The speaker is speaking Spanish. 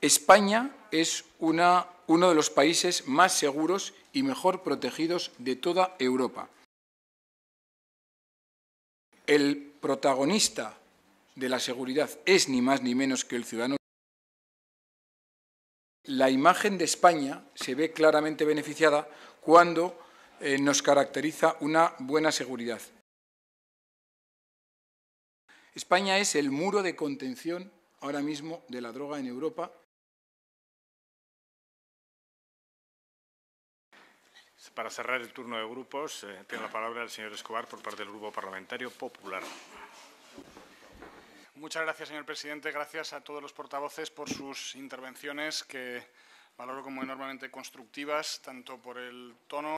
España es uno de los países más seguros y mejor protegidos de toda Europa. El protagonista de la seguridad es ni más ni menos que el ciudadano. La imagen de España se ve claramente beneficiada cuando eh, nos caracteriza una buena seguridad. España es el muro de contención ahora mismo de la droga en Europa Para cerrar el turno de grupos, eh, tiene la palabra el señor Escobar por parte del Grupo Parlamentario Popular. Muchas gracias, señor presidente. Gracias a todos los portavoces por sus intervenciones que valoro como enormemente constructivas, tanto por el tono.